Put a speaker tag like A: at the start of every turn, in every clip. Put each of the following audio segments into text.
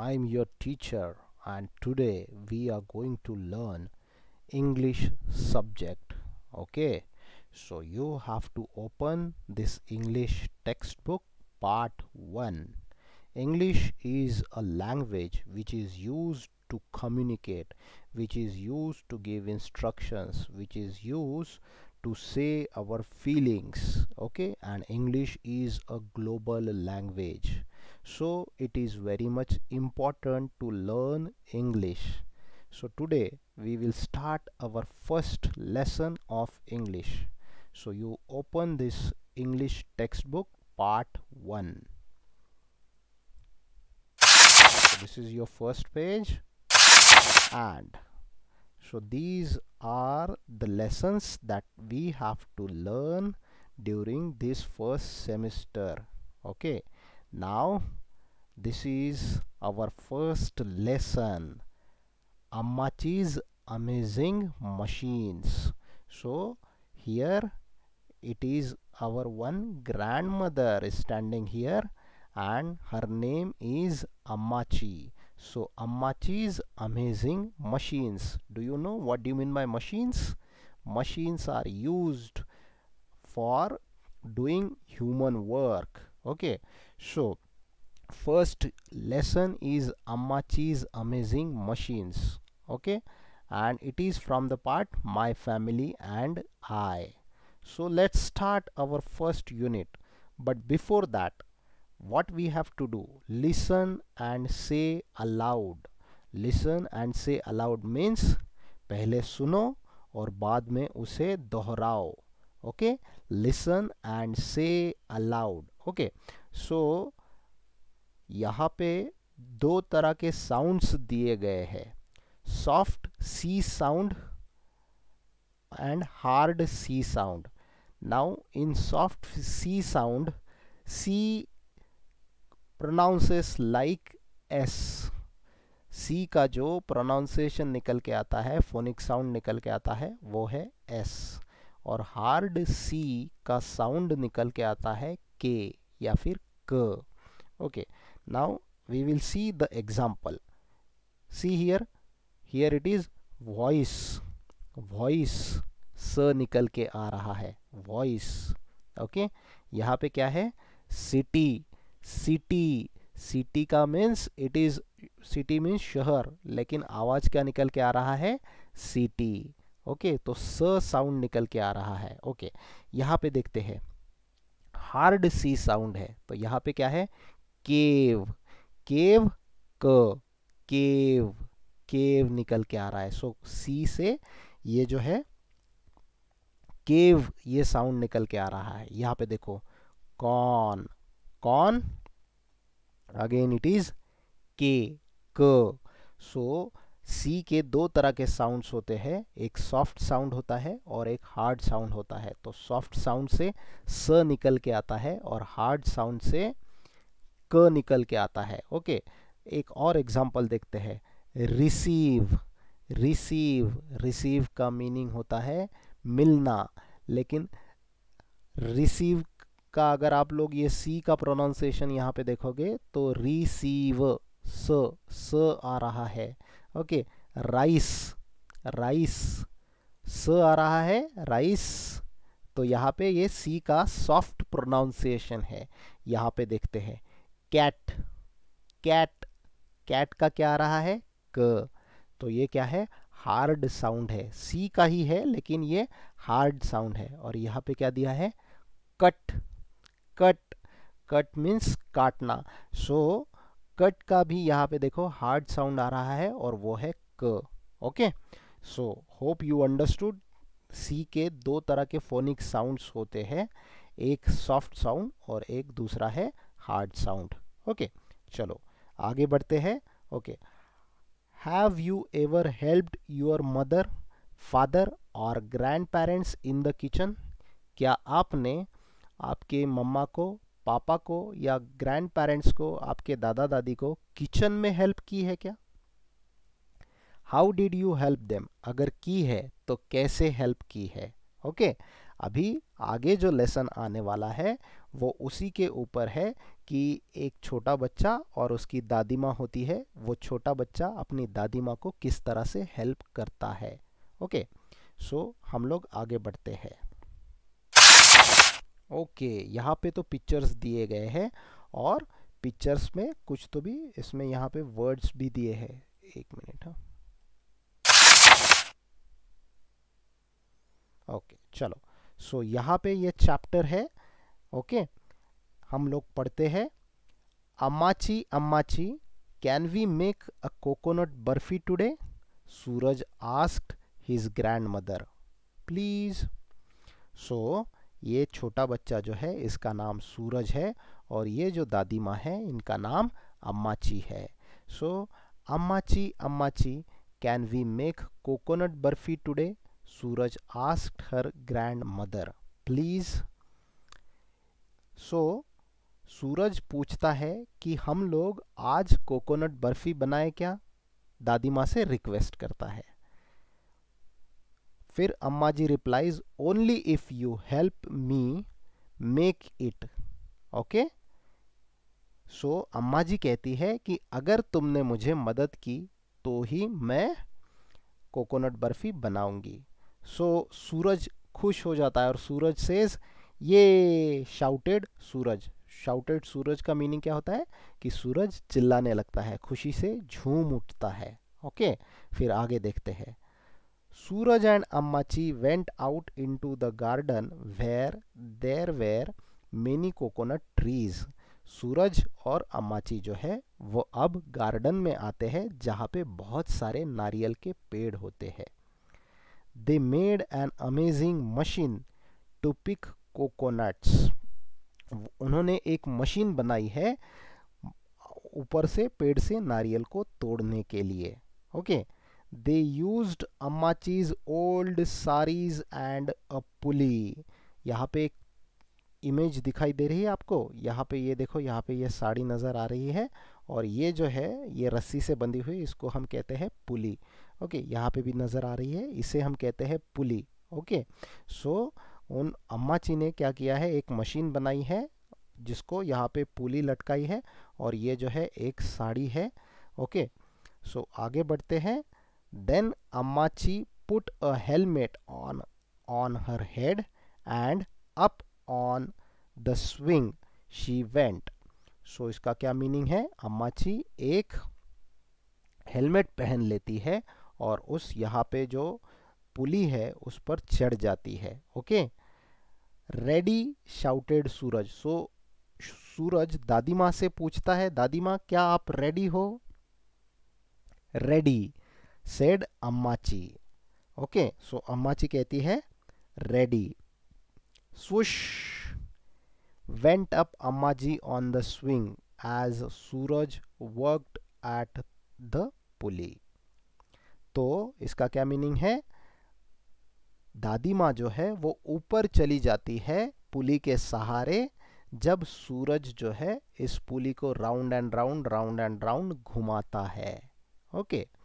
A: I'm your teacher and today we are going to learn English subject okay so you have to open this English textbook part 1 English is a language which is used to communicate which is used to give instructions which is used to say our feelings okay and English is a global language so it is very much important to learn English so today we will start our first lesson of English so you open this English textbook part 1 this is your first page and so these are the lessons that we have to learn during this first semester okay now this is our first lesson Amachi's amazing machines so here it is our one grandmother is standing here and her name is Amachi so Amachi's amazing machines do you know what do you mean by machines machines are used for doing human work okay so first lesson is amachi's amazing machines okay and it is from the part my family and I so let's start our first unit but before that what we have to do listen and say aloud listen and say aloud means पहले सुनो और बाद में उसे दोहराओ okay listen and say aloud okay so यहाँ पे दो तरह के साउंड्स दिए गए हैं soft C sound and hard C sound now in soft C sound C pronounces like S C का जो प्रोनाउंसिएशन निकल के आता है फोनिक साउंड निकल के आता है वो है एस और हार्ड सी का साउंड निकल के आता है के या फिर क okay now we will see the example see here here it is voice voice स निकल के आ रहा है वॉइस ओके okay? यहाँ पे क्या है सिटी सिटी सिटी का means it is city means शहर लेकिन आवाज क्या निकल के आ रहा है सिटी ओके okay? तो स साउंड निकल के आ रहा है ओके okay? यहाँ पे देखते हैं हार्ड सी साउंड है तो यहाँ पे क्या है केव केव क केव केव निकल के आ रहा है सो so, सी से ये जो है केव ये साउंड निकल के आ रहा है यहाँ पे देखो कौन कौन अगेन इट इज के क सो so, सी के दो तरह के साउंड्स होते हैं एक सॉफ्ट साउंड होता है और एक हार्ड साउंड होता है तो सॉफ्ट साउंड से स निकल के आता है और हार्ड साउंड से क निकल के आता है ओके एक और एग्जाम्पल देखते हैं रिसीव रिसीव रिसीव का मीनिंग होता है मिलना लेकिन रिसीव का अगर आप लोग ये सी का प्रोनाउंसिएशन यहाँ पे देखोगे तो रिसीव स स आ रहा है ओके राइस राइस स आ रहा है राइस तो यहाँ पे ये सी का सॉफ्ट प्रोनाउंसिएशन है यहाँ पे देखते हैं कैट कैट कैट का क्या आ रहा है क तो ये क्या है हार्ड साउंड है सी का ही है लेकिन ये हार्ड साउंड है और यहाँ पे क्या दिया है कट कट कट मीन्स काटना सो so, कट का भी यहाँ पे देखो हार्ड साउंड आ रहा है और वो है क okay so hope you understood C के दो तरह के फोनिक साउंड्स होते हैं एक सॉफ्ट साउंड और एक दूसरा है हार्ड साउंड ओके चलो आगे बढ़ते हैं okay have you ever helped your mother father और grandparents in the kitchen क्या आपने आपके मम्मा को पापा को या ग्रैंड पेरेंट्स को आपके दादा दादी को किचन में हेल्प की है क्या how did you help them अगर की है तो कैसे हेल्प की है ओके okay? अभी आगे जो लेसन आने वाला है वो उसी के ऊपर है कि एक छोटा बच्चा और उसकी दादी माँ होती है वो छोटा बच्चा अपनी दादी माँ को किस तरह से हेल्प करता है ओके okay? सो so, हम लोग आगे बढ़ते हैं ओके यहाँ पे तो पिक्चर्स दिए गए हैं और पिक्चर्स में कुछ तो भी इसमें यहाँ पे वर्ड्स भी दिए हैं एक मिनट हाँ ओके चलो सो so, यहाँ पे ये चैप्टर है ओके हम लोग पढ़ते हैं Ammachi Ammachi can we make a coconut barfi today Suraj asked his grandmother please so ये छोटा बच्चा जो है इसका नाम सूरज है और ये जो दादी माँ है इनका नाम अम्माची है so Ammachi Ammachi can we make coconut barfi today Suraj asked her grandmother please so Suraj पूछता है कि हम लोग आज कोकोनट बर्फ़ी बनाए क्या दादी माँ से रिक्वेस्ट करता है फिर Amma ji replies only if you help me make it okay so Amma ji कहती है कि अगर तुमने मुझे मदद की तो ही मैं कोकोनट बर्फ़ी बनाऊंगी सो so, सूरज खुश हो जाता है और Suraj says yay shouted Suraj shouted Suraj का मीनिंग क्या होता है कि सूरज चिल्लाने लगता है खुशी से झूम उठता है ओके फिर आगे देखते हैं Suraj and Ammachi went out into the garden where there were many coconut trees. सूरज और अम्माची जो है वो अब गार्डन में आते हैं जहाँ पे बहुत सारे नारियल के पेड़ होते हैं they made an amazing machine to pick coconuts उन्होंने एक मशीन बनाई है ऊपर से पेड़ से नारियल को तोड़ने के लिए okay okay? they used Ammachi's old saris and a pulley यहाँ पे एक इमेज दिखाई दे रही है आपको यहाँ पे ये देखो यहाँ पे ये साड़ी नज़र आ रही है और ये जो है ये रस्सी से बंधी हुई इसको हम कहते हैं पुली ओके यहाँ पे भी नज़र आ रही है इसे हम कहते हैं पुली ओके सो उन अम्माची ने क्या किया है एक मशीन बनाई है जिसको यहाँ पे पुली लटकाई है और ये जो है एक साड़ी है ओके सो आगे बढ़ते हैं Then Ammachi put a helmet on on her head and up on the swing she went. सो इसका क्या मीनिंग है अम्माची एक हेलमेट पहन लेती है और उस यहाँ पे जो पुली है उस पर चढ़ जाती है okay ready shouted Suraj so Suraj दादी माँ से पूछता है दादी माँ क्या आप रेडी हो ready said Ammachi okay so Ammachi कहती है ready went up Amma ji on the swing as Suraj worked at the pulley तो इसका क्या मीनिंग है दादी माँ जो है वो ऊपर चली जाती है पुली के सहारे जब सूरज जो है इस पुली को round and round round and round घुमाता है ओके okay.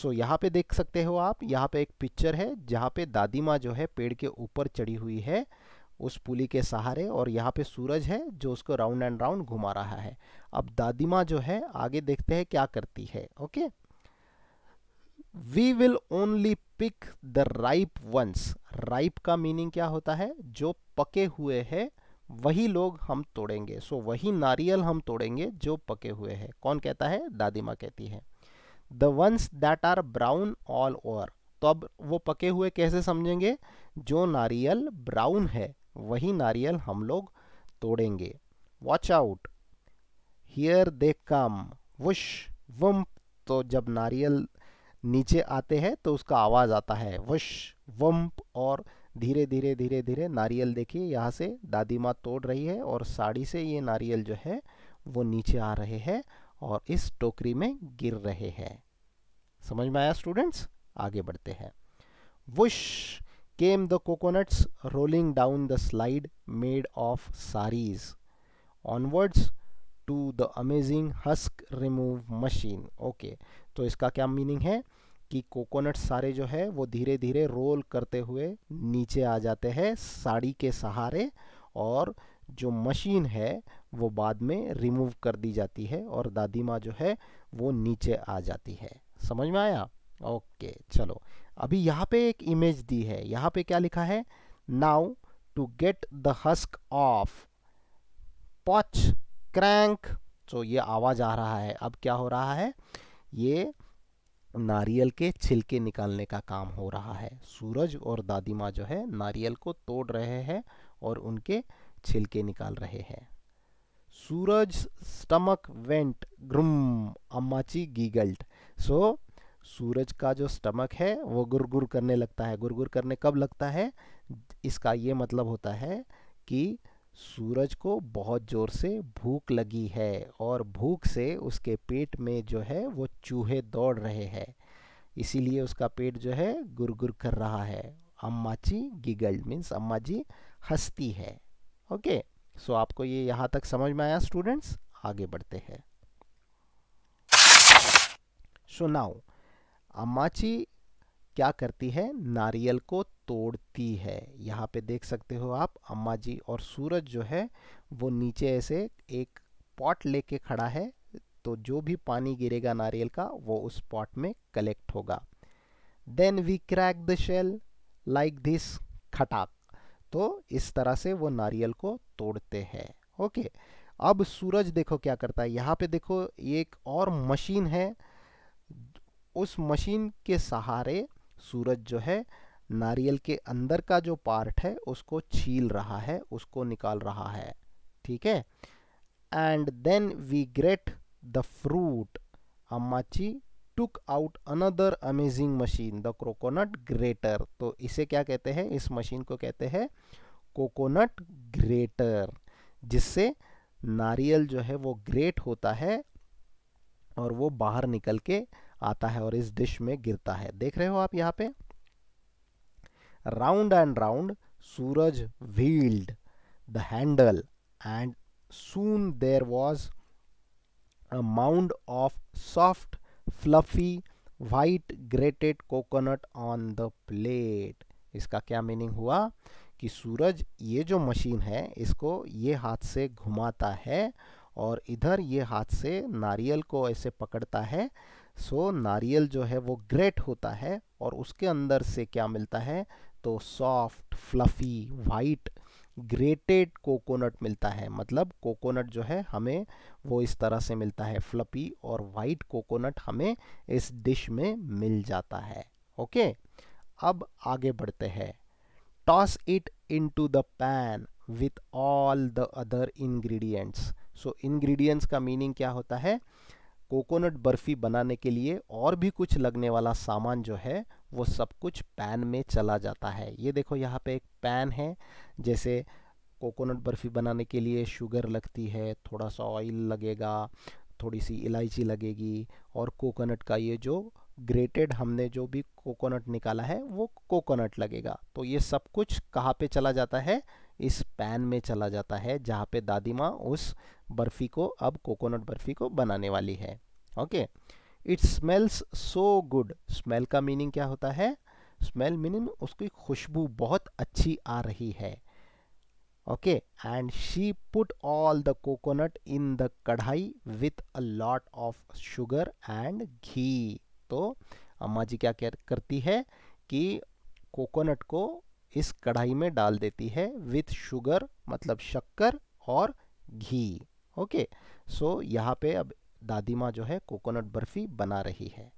A: सो so, यहाँ पे देख सकते हो आप यहाँ पे एक पिक्चर है जहाँ पे दादी माँ जो है पेड़ के ऊपर चढ़ी हुई है उस पुली के सहारे और यहाँ पे सूरज है जो उसको राउंड एंड राउंड घुमा रहा है अब दादी माँ जो है आगे देखते हैं क्या करती है okay we will only pick the ripe ones ripe का मीनिंग क्या होता है जो पके हुए है वही लोग हम तोड़ेंगे सो so, वही नारियल हम तोड़ेंगे जो पके हुए हैं कौन कहता है दादी माँ कहती है the ones that are brown all over तो अब वो पके हुए कैसे समझेंगे जो नारियल ब्राउन है वही नारियल हम लोग तोड़ेंगे watch out here they come whoosh whump तो जब नारियल नीचे आते हैं तो उसका आवाज़ आता है वुश वम्प और धीरे धीरे धीरे धीरे नारियल देखिए यहाँ से दादी माँ तोड़ रही है और साड़ी से ये नारियल जो है वो नीचे आ रहे हैं और इस टोकरी में गिर रहे हैं समझ में आया स्टूडेंट्स आगे बढ़ते हैं whoosh came the coconuts rolling down the slide made of saris onwards to the amazing husk remove machine okay तो इसका क्या मीनिंग है कि कोकोनट सारे जो है वो धीरे धीरे रोल करते हुए नीचे आ जाते हैं साड़ी के सहारे और जो मशीन है वो बाद में रिमूव कर दी जाती है और दादी माँ जो है वो नीचे आ जाती है समझ में आया ओके चलो अभी यहाँ पे एक इमेज दी है यहाँ पे क्या लिखा है now to get the husk off पच क्रैंक तो ये आवाज़ आ रहा है अब क्या हो रहा है ये नारियल के छिलके निकालने का काम हो रहा है सूरज और दादी माँ जो है नारियल को तोड़ रहे हैं और उनके छिलके निकाल रहे हैं Suraj's stomach went grum. गीगल्ट सो So सूरज का जो स्टमक है वो गुरगुर करने लगता है गुरगुर करने कब लगता है इसका ये मतलब होता है कि सूरज को बहुत ज़ोर से भूख लगी है और भूख से उसके पेट में जो है वो चूहे दौड़ रहे हैं इसीलिए उसका पेट जो है गुरगुर कर रहा है अम्मा जी गिगल्ड मीन्स अम्मा जी हंसती है ओके okay? सो so, आपको ये यहाँ तक समझ में आया स्टूडेंट्स आगे बढ़ते हैं सो नाउ अम्माची क्या करती है नारियल को तोड़ती है यहाँ पे देख सकते हो आप अम्मा जी और सूरज जो है वो नीचे ऐसे एक पॉट लेके खड़ा है तो जो भी पानी गिरेगा नारियल का वो उस पॉट में कलेक्ट होगा then we crack the shell like this खटाक तो इस तरह से वो नारियल को तोड़ते हैं ओके अब सूरज देखो क्या करता है यहाँ पे देखो एक और मशीन है उस मशीन के सहारे सूरज जो है नारियल के अंदर का जो पार्ट है उसको छील रहा है उसको निकाल रहा है ठीक है and then we grate the fruit Ammachi took out another amazing machine the croconut grater तो इसे क्या कहते हैं इस मशीन को कहते हैं कोकोनट ग्रेटर जिससे नारियल जो है वो ग्रेट होता है और वो बाहर निकल के आता है और इस डिश में गिरता है देख रहे हो आप यहाँ पे round and round Suraj wheeled the handle and soon there was a mound of soft fluffy white grated coconut on the plate इसका क्या मीनिंग हुआ कि सूरज ये जो मशीन है इसको ये हाथ से घुमाता है और इधर ये हाथ से नारियल को ऐसे पकड़ता है सो नारियल जो है वो ग्रेट होता है और उसके अंदर से क्या मिलता है तो soft fluffy white grated coconut मिलता है मतलब कोकोनट जो है हमें वो इस तरह से मिलता है फ्लफी और वाइट कोकोनट हमें इस डिश में मिल जाता है ओके अब आगे बढ़ते हैं toss it into the pan with all the other ingredients so ingredients का meaning क्या होता है कोकोनट बर्फ़ी बनाने के लिए और भी कुछ लगने वाला सामान जो है वो सब कुछ पैन में चला जाता है ये देखो यहाँ पे एक पैन है जैसे कोकोनट बर्फ़ी बनाने के लिए शुगर लगती है थोड़ा सा ऑयल लगेगा थोड़ी सी इलायची लगेगी और कोकोनट का ये जो ग्रेटेड हमने जो भी कोकोनट निकाला है वो कोकोनट लगेगा तो ये सब कुछ कहाँ पे चला जाता है इस पैन में चला जाता है जहाँ पे दादी माँ उस बर्फ़ी को अब कोकोनट बर्फ़ी को बनाने वाली है okay it's smells so good smell का मीनिंग क्या होता है स्मेल मीनिंग उसकी खुशबू बहुत अच्छी आ रही है okay and she put all the coconut in the kadhai with a lot of sugar and ghee तो अम्मा जी क्या करती है कि कोकोनट को इस कढ़ाई में डाल देती है विथ शुगर मतलब शक्कर और घी ओके सो यहाँ पे अब दादी माँ जो है कोकोनट बर्फी बना रही है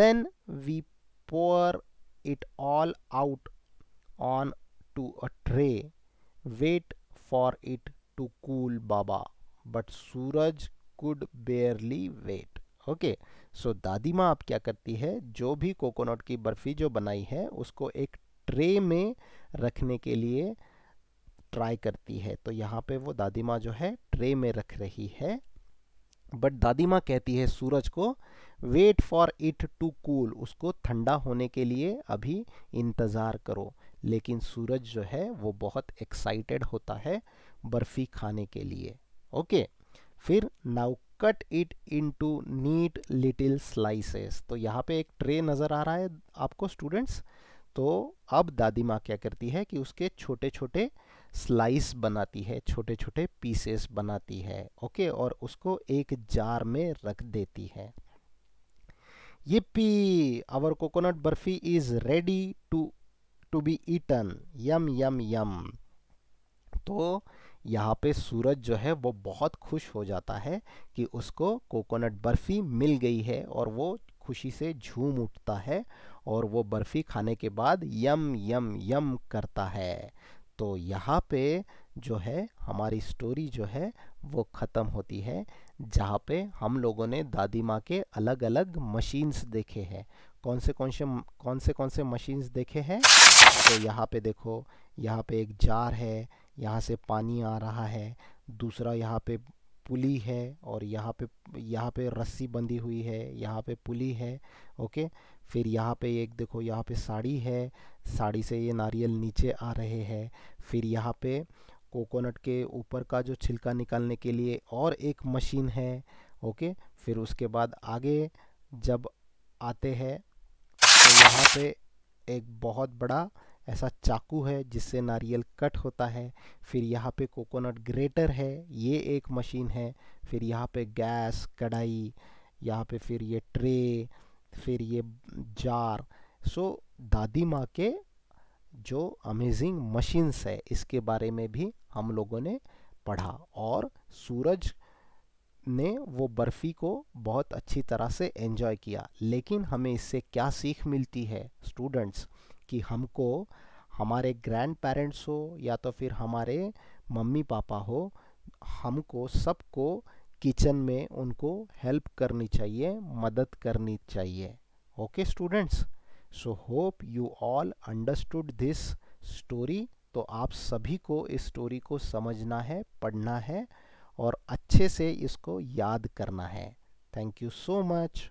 A: then we pour it all out on to a tray wait for it to cool बाबा but Suraj could barely wait okay so दादी माँ आप क्या करती है जो भी कोकोनट की बर्फ़ी जो बनाई है उसको एक ट्रे में रखने के लिए ट्राई करती है तो यहाँ पे वो दादी माँ जो है ट्रे में रख रही है बट दादी माँ कहती है सूरज को wait for it to cool उसको ठंडा होने के लिए अभी इंतज़ार करो लेकिन सूरज जो है वो बहुत एक्साइटेड होता है बर्फ़ी खाने के लिए ओके फिर now cut it into neat little slices तो यहाँ पे एक ट्रे नज़र आ रहा है आपको स्टूडेंट्स तो अब दादी माँ क्या करती है कि उसके छोटे छोटे स्लाइस बनाती है छोटे छोटे पीसेस बनाती है ओके और उसको एक जार में रख देती है yippee our coconut barfi is ready to to be eaten yum yum yum तो यहाँ पे सूरज जो है वो बहुत खुश हो जाता है कि उसको कोकोनट बर्फ़ी मिल गई है और वो खुशी से झूम उठता है और वो बर्फ़ी खाने के बाद यम यम यम करता है तो यहाँ पे जो है हमारी स्टोरी जो है वो ख़त्म होती है जहाँ पे हम लोगों ने दादी माँ के अलग अलग मशीन्स देखे हैं कौन से कौन से कौन से कौन से मशीन्स देखे हैं तो यहाँ पे देखो यहाँ पे एक जार है यहाँ से पानी आ रहा है दूसरा यहाँ पे पुली है और यहाँ पे यहाँ पे रस्सी बंधी हुई है यहाँ पे पुली है ओके फिर यहाँ पे एक देखो यहाँ पे साड़ी है साड़ी से ये नारियल नीचे आ रहे हैं फिर यहाँ पे कोकोनट के ऊपर का जो छिलका निकालने के लिए और एक मशीन है ओके फिर उसके बाद आगे जब आते हैं तो यहाँ पे एक बहुत बड़ा ऐसा चाकू है जिससे नारियल कट होता है फिर यहाँ पे कोकोनट ग्रेटर है ये एक मशीन है फिर यहाँ पे गैस कढ़ाई यहाँ पे फिर ये ट्रे फिर ये जार सो दादी माँ के जो अमेजिंग मशीन्स है इसके बारे में भी हम लोगों ने पढ़ा और सूरज ने वो बर्फ़ी को बहुत अच्छी तरह से एंजॉय किया लेकिन हमें इससे क्या सीख मिलती है स्टूडेंट्स कि हमको हमारे ग्रैंड पेरेंट्स हो या तो फिर हमारे मम्मी पापा हो हमको सबको किचन में उनको हेल्प करनी चाहिए मदद करनी चाहिए okay students so hope you all understood this story तो आप सभी को इस स्टोरी को समझना है पढ़ना है और अच्छे से इसको याद करना है थैंक यू सो मच